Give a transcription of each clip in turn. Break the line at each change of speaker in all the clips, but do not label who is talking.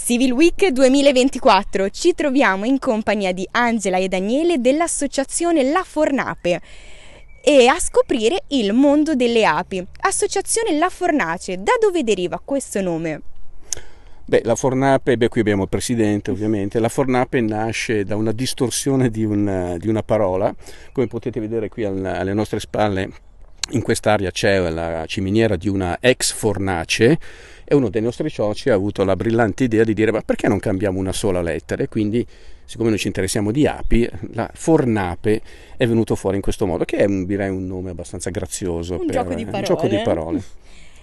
Civil Week 2024 ci troviamo in compagnia di Angela e Daniele dell'associazione La Fornape e a scoprire il mondo delle api. Associazione La Fornace, da dove deriva questo nome?
Beh, la Fornape, beh, qui abbiamo il presidente ovviamente, la Fornape nasce da una distorsione di una, di una parola, come potete vedere qui al, alle nostre spalle in quest'area c'è la ciminiera di una ex fornace e uno dei nostri soci ha avuto la brillante idea di dire ma perché non cambiamo una sola lettera e quindi siccome noi ci interessiamo di api la fornape è venuto fuori in questo modo che è un, direi un nome abbastanza grazioso un, per, gioco, di un gioco di parole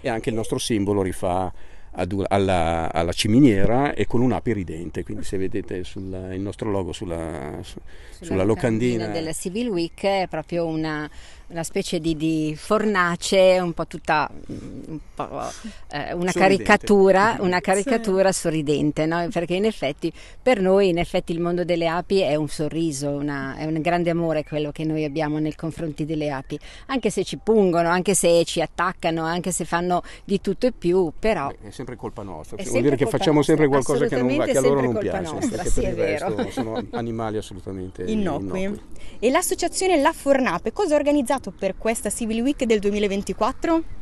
e anche il nostro simbolo rifà alla, alla, ciminiera e con un'ape ridente. Quindi, se vedete sul, il nostro logo sulla, sulla, sulla locandina, locandina della
Civil Week, è proprio una, una specie di, di, fornace, un po' tutta mm, un po', eh, una, caricatura, una, caricatura, sì. sorridente, no? perché in effetti per noi in effetti, il mondo delle api è un sorriso, una, è un grande amore quello che noi abbiamo nei confronti delle api, anche se ci pungono, anche se ci attaccano, anche se fanno di tutto e più, però... Beh,
è sempre colpa nostra, vuol dire che facciamo nostra. sempre qualcosa che, non va, che a loro non piace, nostra, perché sì, per il resto sono animali assolutamente innocui. innocui.
E l'associazione La Fornape cosa ha organizzato per questa Civil Week del 2024?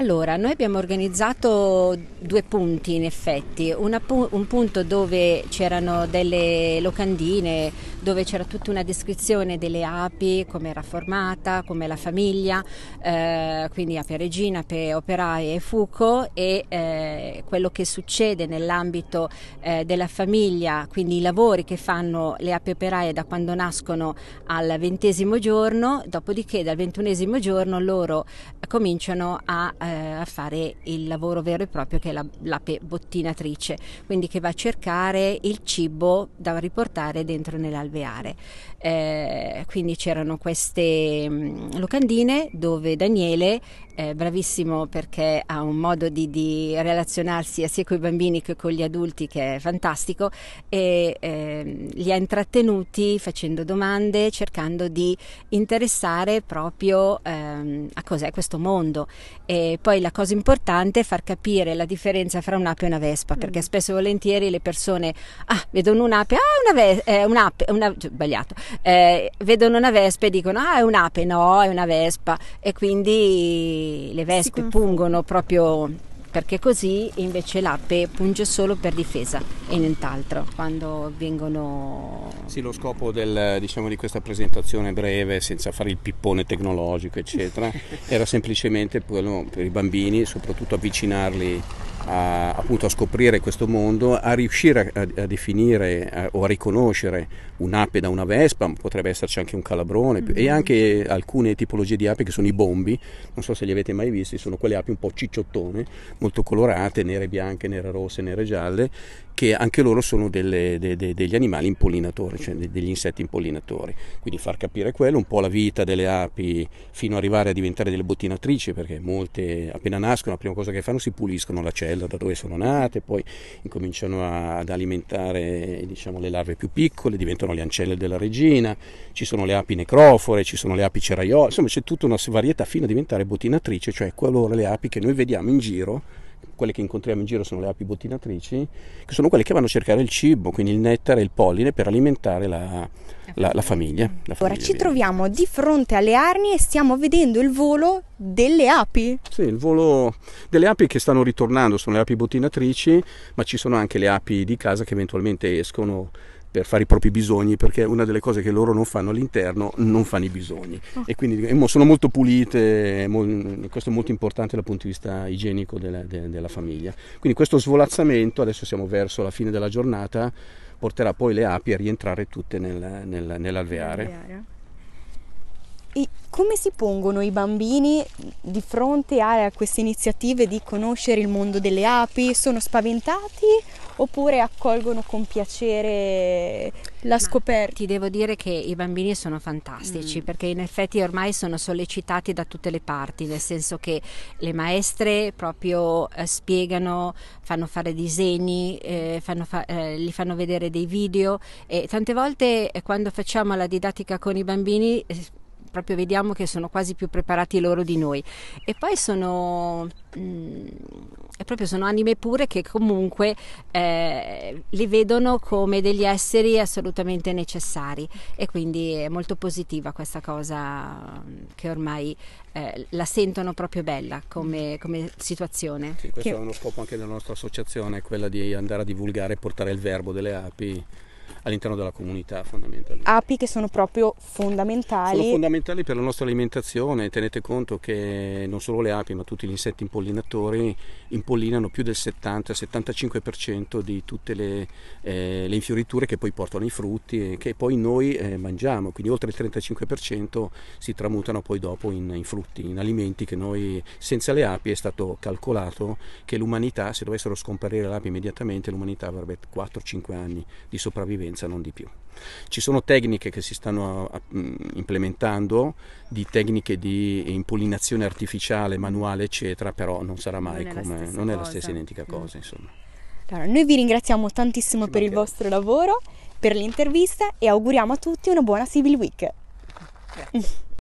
Allora, noi abbiamo organizzato due punti in effetti, Una,
un punto dove c'erano delle locandine, dove c'era tutta una descrizione delle api, come era formata, come la famiglia, eh, quindi ape regina, ape operaie e fuco e eh, quello che succede nell'ambito eh, della famiglia, quindi i lavori che fanno le ape operaie da quando nascono al ventesimo giorno, dopodiché dal ventunesimo giorno loro cominciano a eh, eh, a fare il lavoro vero e proprio che è la, l'ape bottinatrice, quindi che va a cercare il cibo da riportare dentro nell'alveare. Eh, quindi c'erano queste mm, locandine dove Daniele, eh, bravissimo perché ha un modo di, di, relazionarsi sia con i bambini che con gli adulti che è fantastico, e ehm, li ha intrattenuti facendo domande, cercando di interessare proprio ehm, a cos'è questo mondo. E, poi la cosa importante è far capire la differenza fra un'ape e una vespa, mm. perché spesso e volentieri le persone ah, vedono un'ape, ah, una vespa, è eh, un'ape, una, cioè, sbagliato, eh, vedono una vespa e dicono ah, è un'ape, no, è una vespa, e quindi le vespe pungono proprio perché così invece l'ape punge solo per difesa e nient'altro quando vengono...
Sì, lo scopo del, diciamo, di questa presentazione breve, senza fare il pippone tecnologico, eccetera, era semplicemente quello per i bambini, soprattutto avvicinarli a, appunto a scoprire questo mondo, a riuscire a, a definire a, o a riconoscere un'ape da una vespa, potrebbe esserci anche un calabrone mm-hmm. e mm. anche alcune tipologie di api che sono i bombi, non so se li avete mai visti, sono quelle api un po' cicciottone, molto colorate, nere bianche, nere rosse, nere gialle che anche loro sono delle, de, de, degli animali impollinatori, cioè de, degli insetti impollinatori. Quindi far capire quello, un po' la vita delle api fino ad arrivare a diventare delle bottinatrici, perché molte appena nascono la prima cosa che fanno si puliscono la cella da dove sono nate, poi incominciano a, ad alimentare diciamo, le larve più piccole, diventano le ancelle della regina, ci sono le api necrofore, ci sono le api ceraiole, insomma c'è tutta una varietà fino a diventare bottinatrice, cioè qualora le api che noi vediamo in giro quelle che incontriamo in giro sono le api bottinatrici, che sono quelle che vanno a cercare il cibo, quindi il nettare e il polline per alimentare la, la, la, famiglia, la famiglia. Ora ci via.
troviamo di fronte alle arnie e stiamo vedendo il volo
delle api. Sì, il volo delle api che stanno ritornando, sono le api bottinatrici, ma ci sono anche le api di casa che eventualmente escono per fare i propri bisogni, perché una delle cose che loro non fanno all'interno non fanno i bisogni. Oh. E quindi eh, sono molto pulite, questo è molto importante dal punto di vista igienico della, della famiglia. Quindi questo svolazzamento, adesso siamo verso la fine della giornata, porterà poi le api a rientrare tutte nel, nel, nell'alveare.
E come si pongono i bambini di fronte a queste iniziative di conoscere il mondo delle api? Sono spaventati oppure accolgono con piacere la scoperta. Ti devo dire che i bambini
sono fantastici mm. perché in effetti ormai sono sollecitati da tutte le parti, nel senso che le maestre proprio eh, spiegano, fanno fare disegni, eh, fanno fa- eh, li fanno vedere dei video e tante volte eh, quando facciamo la didattica con i bambini eh, proprio vediamo che sono quasi più preparati loro di noi. E poi sono, mh, mm, sono anime pure che comunque eh, li vedono come degli esseri assolutamente necessari e quindi è molto positiva questa cosa mm, che ormai eh, la sentono proprio bella come, come situazione. Sì, questo che... è
uno scopo anche della nostra associazione, quella di andare a divulgare e portare il verbo delle api all'interno della comunità fondamentalmente.
Api che sono proprio fondamentali. Sono
fondamentali per la nostra alimentazione, tenete conto che non solo le api ma tutti gli insetti impollinatori impollinano più del 70-75% di tutte le, eh, le, infioriture che poi portano i frutti e che poi noi eh, mangiamo, quindi oltre il 35% si tramutano poi dopo in, in frutti, in alimenti che noi senza le api è stato calcolato che l'umanità, se dovessero scomparire le api immediatamente, l'umanità avrebbe 4-5 anni di sopravvivenza sopravvivenza, non di più. Ci sono tecniche che si stanno implementando, di tecniche di impollinazione artificiale, manuale, eccetera, però non sarà mai non come, è non è la stessa identica mm. cosa, insomma.
Allora, noi vi ringraziamo tantissimo Ci per il vostro lavoro, per l'intervista e auguriamo a tutti una buona Civil Week. Grazie.